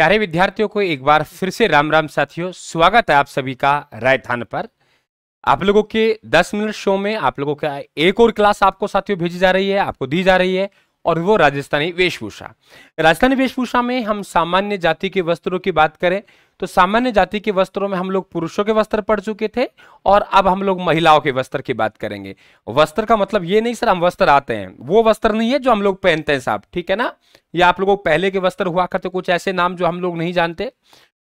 प्यारे विद्यार्थियों को एक बार फिर से राम राम साथियों स्वागत है आप सभी का रायथान पर आप लोगों के 10 मिनट शो में आप लोगों का एक और क्लास आपको साथियों भेजी जा रही है आपको दी जा रही है और वो राजस्थानी वेशभूषा राजस्थानी वेशभूषा में हम सामान्य जाति के वस्त्रों की बात करें तो सामान्य जाति के वस्त्रों में हम लोग पुरुषों के वस्त्र पढ़ चुके थे और अब हम लोग महिलाओं के वस्त्र की बात करेंगे वस्त्र का मतलब ये नहीं सर हम वस्त्र आते हैं वो वस्त्र नहीं है जो हम लोग पहनते हैं साहब ठीक है ना या आप लोगों को पहले के वस्त्र हुआ करते कुछ ऐसे नाम जो हम लोग नहीं जानते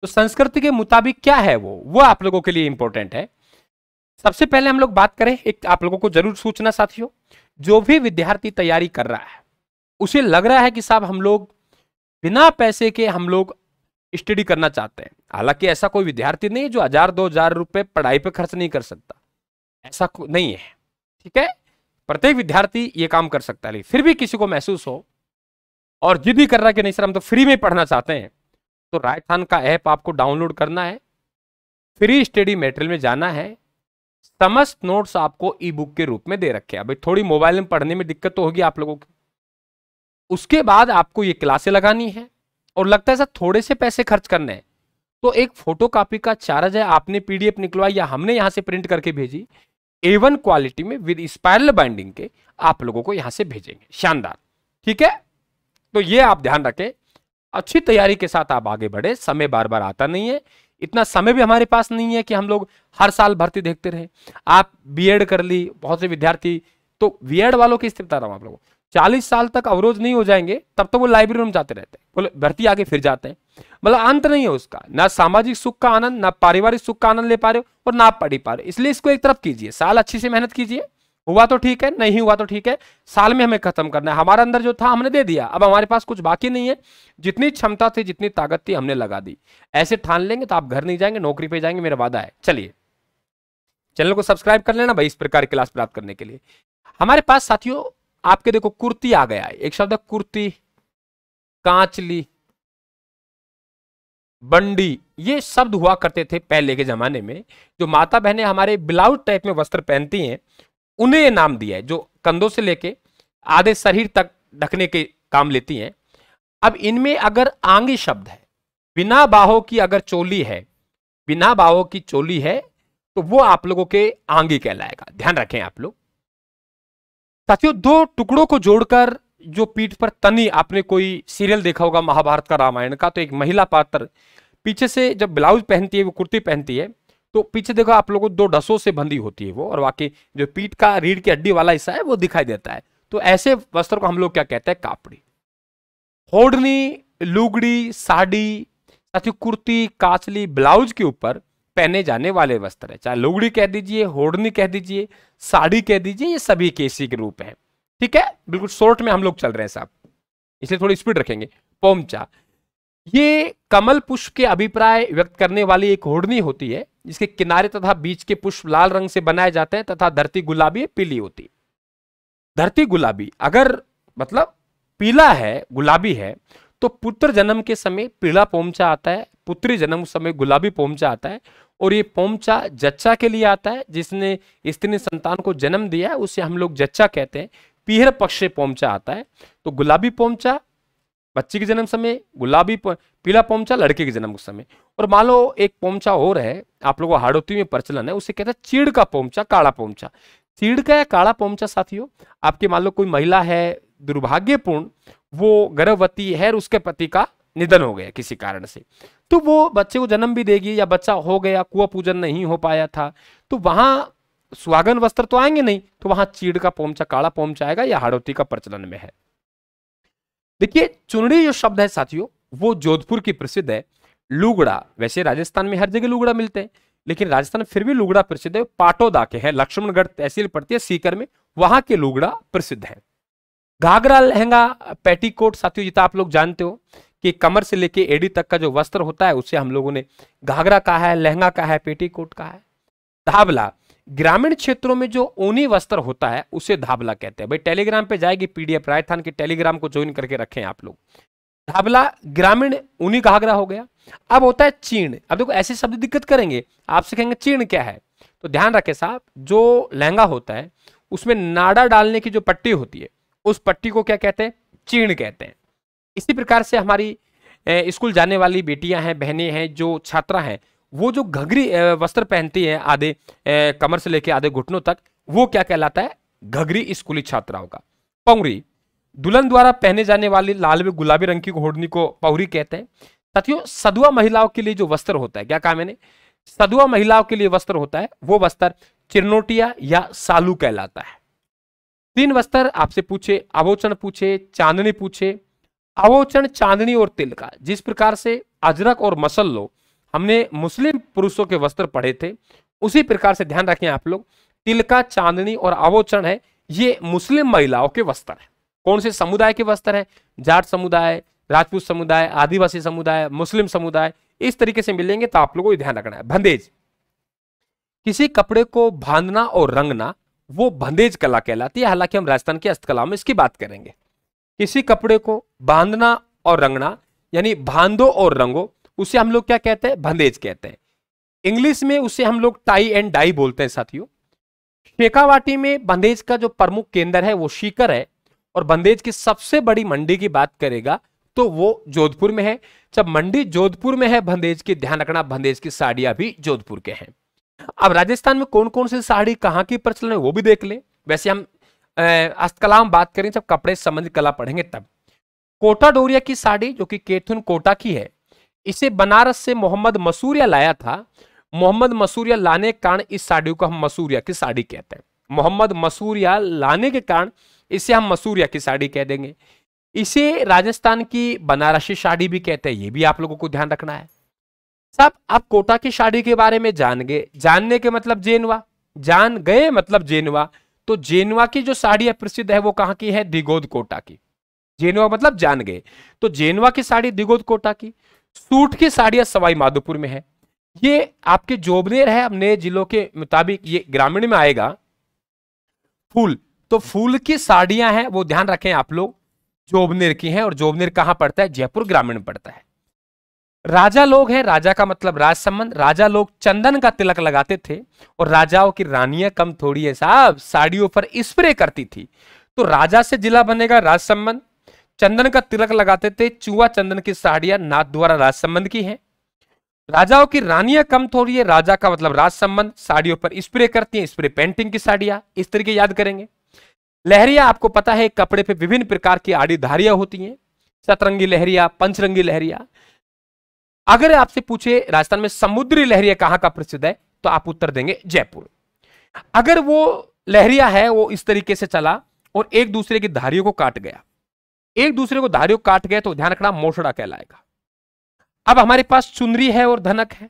तो संस्कृति के मुताबिक क्या है वो वो आप लोगों के लिए इंपॉर्टेंट है सबसे पहले हम लोग बात करें एक आप लोगों को जरूर सूचना साथियों जो भी विद्यार्थी तैयारी कर रहा है उसे लग रहा है कि साहब हम लोग बिना पैसे के हम लोग स्टडी करना चाहते हैं हालांकि ऐसा कोई विद्यार्थी नहीं जो हजार दो हजार रुपये पढ़ाई पे खर्च नहीं कर सकता ऐसा नहीं है ठीक है प्रत्येक विद्यार्थी ये काम कर सकता है लेकिन फिर भी किसी को महसूस हो और जिद भी कर रहा है कि नहीं सर हम तो फ्री में पढ़ना चाहते हैं तो राजस्थान का ऐप आपको डाउनलोड करना है फ्री स्टडी मेटेरियल में जाना है समस्त नोट्स आपको ई बुक के रूप में दे रखे हैं अभी थोड़ी मोबाइल में पढ़ने में दिक्कत तो होगी आप लोगों की उसके बाद आपको ये क्लासे लगानी है और लगता है सर थोड़े से पैसे खर्च करने हैं तो एक फोटो कापी का चार्ज है आपने पीडीएफ निकलवाई या हमने यहाँ से प्रिंट करके भेजी एवन क्वालिटी में विद स्पायरल बाइंडिंग के आप लोगों को यहाँ से भेजेंगे शानदार ठीक है तो ये आप ध्यान रखें अच्छी तैयारी के साथ आप आगे बढ़े समय बार बार आता नहीं है इतना समय भी हमारे पास नहीं है कि हम लोग हर साल भर्ती देखते रहे आप बी कर ली बहुत से विद्यार्थी तो बी वालों की स्थिति बता रहा हूँ आप लोगों चालीस साल तक अवरोध नहीं हो जाएंगे तब तो वो लाइब्रेरी में जाते रहते हैं बोले भर्ती आगे फिर जाते हैं मतलब अंत नहीं है उसका ना सामाजिक सुख का आनंद ना पारिवारिक सुख का आनंद ले पा रहे हो और ना पढ़ी पा रहे हो इसलिए इसको एक तरफ कीजिए साल अच्छी से मेहनत कीजिए हुआ तो ठीक है नहीं हुआ तो ठीक है साल में हमें खत्म करना है हमारे अंदर जो था हमने दे दिया अब हमारे पास कुछ बाकी नहीं है जितनी क्षमता थी जितनी ताकत थी हमने लगा दी ऐसे ठान लेंगे तो आप घर नहीं जाएंगे नौकरी पे जाएंगे मेरा वादा है चलिए चैनल को सब्सक्राइब कर लेना भाई इस प्रकार की क्लास प्राप्त करने के लिए हमारे पास साथियों आपके देखो कुर्ती आ गया है एक शब्द है कुर्ती कांचली बंडी ये शब्द हुआ करते थे पहले के जमाने में जो माता बहनें हमारे ब्लाउज टाइप में वस्त्र पहनती हैं उन्हें नाम दिया है जो कंधों से लेके आधे शरीर तक ढकने के काम लेती हैं अब इनमें अगर आंगी शब्द है बिना बाहों की अगर चोली है बिना बाहों की चोली है तो वो आप लोगों के आंगी कहलाएगा ध्यान रखें आप लोग साथियों दो टुकड़ों को जोड़कर जो पीठ पर तनी आपने कोई सीरियल देखा होगा महाभारत का रामायण का तो एक महिला पात्र पीछे से जब ब्लाउज पहनती है वो कुर्ती पहनती है तो पीछे देखो आप लोगों को दो डसों से बंधी होती है वो और वाकई जो पीठ का रीढ़ की हड्डी वाला हिस्सा है वो दिखाई देता है तो ऐसे वस्त्र को हम लोग क्या कहते हैं कापड़ी होडनी लुगड़ी साड़ी साथियों कुर्ती काचली ब्लाउज के ऊपर पहने जाने वाले वस्त्र है चाहे लुगड़ी कह दीजिए होड़नी कह दीजिए साड़ी कह दीजिए ये सभी के के रूप है ठीक है बिल्कुल शॉर्ट में हम लोग चल रहे हैं साहब इसलिए थोड़ी स्पीड रखेंगे पोमचा ये कमल पुष्प के अभिप्राय व्यक्त करने वाली एक होड़नी होती है जिसके किनारे तथा बीच के पुष्प लाल रंग से बनाए जाते हैं तथा धरती गुलाबी पीली होती है धरती गुलाबी अगर मतलब पीला है गुलाबी है तो पुत्र जन्म के समय पीला पोमचा आता है पुत्री जन्म उस समय गुलाबी पोमचा आता है और ये पोमचा जच्चा के लिए आता है जिसने स्त्री संतान को जन्म दिया है उसे हम लोग जच्चा कहते हैं पीहर पक्ष से पोमचा आता है तो गुलाबी पोमचा बच्चे के जन्म समय गुलाबी पीला पोमचा लड़के के जन्म समय और मान लो एक पोमचा और है आप लोगों को हाड़ोती में प्रचलन है उसे कहते हैं चीड़ का पोमचा काला पोमचा चीड़ का या काला पोमचा साथियों आपके मान लो कोई महिला है दुर्भाग्यपूर्ण वो गर्भवती है और उसके पति का निधन हो गया किसी कारण से तो वो बच्चे को जन्म भी देगी या बच्चा हो गया कुआ पूजन नहीं हो पाया था तो वहां स्वागन वस्त्र तो आएंगे नहीं तो वहां चीड़ का पोमचा काला पोमचा आएगा या हाड़ौती का प्रचलन में है देखिए चुनड़ी जो शब्द है साथियों वो जोधपुर की प्रसिद्ध है लुगड़ा वैसे राजस्थान में हर जगह लुगड़ा मिलते हैं लेकिन राजस्थान फिर भी लुगड़ा प्रसिद्ध है पाटोदा के है लक्ष्मणगढ़ तहसील पड़ती है सीकर में वहां के लुगड़ा प्रसिद्ध है घाघरा लहंगा पेटीकोट साथियों जितना तो आप लोग जानते हो कि कमर से लेके एडी तक का जो वस्त्र होता है उसे हम लोगों ने घाघरा कहा है लहंगा कहा है पेटीकोट कहा है धाबला ग्रामीण क्षेत्रों में जो ऊनी वस्त्र होता है उसे धाबला कहते हैं भाई टेलीग्राम पे जाएगी पीडीएफ राजस्थान के टेलीग्राम को ज्वाइन करके रखें आप लोग धाबला ग्रामीण ऊनी घाघरा हो गया अब होता है चीण अब देखो ऐसे शब्द दिक्कत करेंगे आपसे कहेंगे चीण क्या है तो ध्यान रखें साहब जो लहंगा होता है उसमें नाड़ा डालने की जो पट्टी होती है उस पट्टी को क्या कहते हैं चीण कहते हैं इसी प्रकार से हमारी स्कूल जाने वाली बेटियां हैं बहनें हैं जो छात्रा हैं वो जो घघरी वस्त्र पहनती हैं आधे कमर से लेके आधे घुटनों तक वो क्या कहलाता है घघरी स्कूली छात्राओं का पौरी दुल्हन द्वारा पहने जाने वाली लाल में गुलाबी रंग की घोड़नी को पौरी कहते हैं साथियों सदुआ महिलाओं के लिए जो वस्त्र होता है क्या कहा मैंने सदुआ महिलाओं के लिए वस्त्र होता है वो वस्त्र चिरनोटिया या सालू कहलाता है तीन वस्त्र आपसे पूछे आभोचन पूछे चांदनी पूछे अवोचन चांदनी और तिल का जिस प्रकार से अजरक और लो हमने मुस्लिम पुरुषों के वस्त्र पढ़े थे उसी प्रकार से ध्यान रखें आप लोग तिल का चांदनी और अवोचन है ये मुस्लिम महिलाओं के वस्त्र है कौन से समुदाय के वस्त्र है जाट समुदाय राजपूत समुदाय आदिवासी समुदाय मुस्लिम समुदाय इस तरीके से मिलेंगे तो आप लोगों को ध्यान रखना है भंदेज किसी कपड़े को बांधना और रंगना वो भंदेज कला कहलाती है हालांकि हम राजस्थान की हस्तकला में इसकी बात करेंगे किसी कपड़े को बांधना और रंगना यानी बांधो और रंगो उसे हम लोग क्या कहते हैं भंदेज कहते हैं इंग्लिश में उसे हम लोग टाई एंड डाई बोलते हैं साथियों शेखावाटी में बंदेज का जो प्रमुख केंद्र है वो शीकर है और बंदेज की सबसे बड़ी मंडी की बात करेगा तो वो जोधपुर में है जब मंडी जोधपुर में है बंदेज की ध्यान रखना बंदेज की साड़ियां भी जोधपुर के हैं अब राजस्थान में कौन कौन सी साड़ी कहाँ की प्रचलन है वो भी देख ले वैसे हम अस्तकला हम बात करें जब कपड़े संबंधित कला पढ़ेंगे तब कोटा डोरिया की साड़ी जो कि केथुन कोटा की है इसे बनारस से मोहम्मद मसूरिया लाया था मोहम्मद मसूरिया लाने के कारण इस साड़ी को हम मसूरिया की साड़ी कहते हैं मोहम्मद मसूरिया लाने के कारण इसे हम मसूरिया की साड़ी कह देंगे इसे राजस्थान की बनारसी साड़ी भी कहते हैं ये भी आप लोगों को ध्यान रखना है साहब आप कोटा की साड़ी के बारे में जान गए जानने के मतलब जेनवा जान गए मतलब जेनवा तो जेनुआ की जो साड़ी है प्रसिद्ध है वो कहाँ की है दिगोद कोटा की जेनुआ मतलब जान गए तो जेनुआ की साड़ी दिगोद कोटा की सूट की साड़ियां सवाई माधोपुर में है ये आपके जोबनेर है अपने जिलों के मुताबिक ये ग्रामीण में आएगा फूल तो फूल की साड़ियां हैं वो ध्यान रखें आप लोग जोबनेर की हैं और जोबनेर कहाँ पड़ता है जयपुर ग्रामीण पड़ता है राजा लोग हैं राजा का मतलब राज संबंध राजा लोग चंदन का तिलक लगाते थे और राजाओं की रानियां कम थोड़ी है साहब साड़ियों पर स्प्रे करती थी तो राजा से जिला बनेगा राज संबंध चंदन का तिलक लगाते थे चुआ चंदन की साड़ियां नाथ द्वारा राज संबंध की है राजाओं की रानियां कम थोड़ी है राजा का मतलब राज संबंध साड़ियों पर स्प्रे करती है स्प्रे पेंटिंग की साड़ियां इस तरीके याद करेंगे लहरिया आपको पता है कपड़े पे विभिन्न प्रकार की आड़ी धारियां होती हैं सतरंगी लहरिया पंचरंगी लहरिया अगर आपसे पूछे राजस्थान में समुद्री लहरिया कहां का प्रसिद्ध है तो आप उत्तर देंगे जयपुर अगर वो लहरिया है वो इस तरीके से चला और एक दूसरे की धारियों को काट गया एक दूसरे को धारियों काट गया तो ध्यान रखना मोशड़ा कहलाएगा अब हमारे पास चुनरी है और धनक है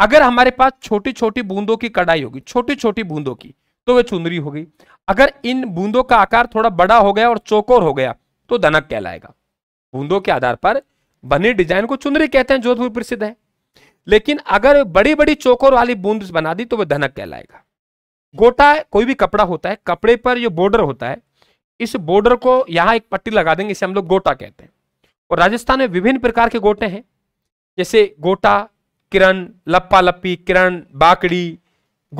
अगर हमारे पास छोटी छोटी बूंदों की कड़ाई होगी छोटी छोटी बूंदों की तो वह चुनरी हो गई अगर इन बूंदों का आकार थोड़ा बड़ा हो गया और चौकोर हो गया तो धनक कहलाएगा बूंदों के आधार पर बने डिजाइन को चुनरी कहते हैं जोधपुर प्रसिद्ध है लेकिन अगर बड़ी बड़ी चौकोर वाली बूंद बना दी तो वह धनक कहलाएगा गोटा कोई भी कपड़ा होता है कपड़े पर जो बॉर्डर होता है इस बॉर्डर को यहाँ एक पट्टी लगा देंगे इसे हम लोग गोटा कहते हैं और राजस्थान में विभिन्न प्रकार के गोटे हैं जैसे गोटा किरण लप्पा लप्पी किरण बाकड़ी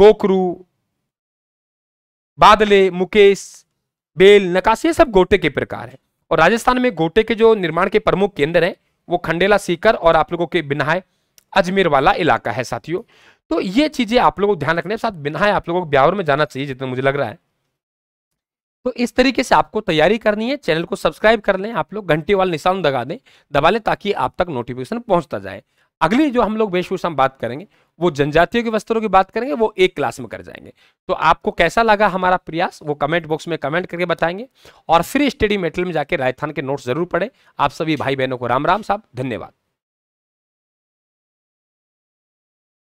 गोकरू बादले मुकेश बेल नकाशी ये सब गोटे के प्रकार है और राजस्थान में गोटे के जो निर्माण के प्रमुख केंद्र हैं वो खंडेला सीकर और आप लोगों के बिनाए अजमेर वाला इलाका है साथियों तो ये चीजें आप लोगों को ध्यान रखने साथ बिनाए आप लोगों को ब्यावर में जाना चाहिए जितना मुझे लग रहा है तो इस तरीके से आपको तैयारी करनी है चैनल को सब्सक्राइब कर लें आप लोग घंटे वाला निशान दगा दें दबा लें ताकि आप तक नोटिफिकेशन पहुंचता जाए अगली जो हम लोग वेशभूषा बात करेंगे वो जनजातियों के वस्त्रों की बात करेंगे वो एक क्लास में कर जाएंगे तो आपको कैसा लगा हमारा प्रयास वो कमेंट बॉक्स में कमेंट करके बताएंगे और फ्री स्टडी मेटेरियल में जाके राजस्थान के नोट्स जरूर पढ़ें आप सभी भाई बहनों को राम राम साहब धन्यवाद